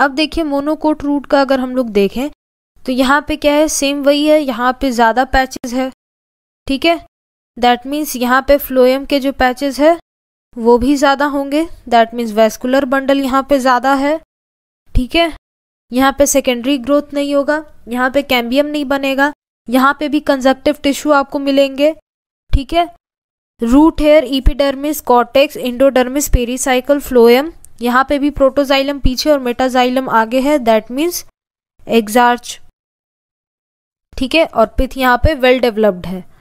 अब देखिए monocot root का अगर हम लोग देखें तो यहाँ पे क्या है सेम वही है यहाँ पे ज़्यादा पैचेस है ठीक है दैट मीन्स यहाँ पे फ्लोएम के जो पैचेस है वो भी ज़्यादा होंगे दैट मीन्स वेस्कुलर बंडल यहाँ पे ज़्यादा है ठीक है यहाँ पे सेकेंडरी ग्रोथ नहीं होगा यहाँ पे कैम्बियम नहीं बनेगा यहाँ पे भी कंजक्टिव टिश्यू आपको मिलेंगे ठीक है root hair epidermis cortex endodermis pericycle phloem यहाँ पे भी प्रोटोजाइलम पीछे और मेटाजाइलम आगे है दैट मीन्स एग्जार्च ठीक है और पिथ यहाँ पे वेल डेवलप्ड है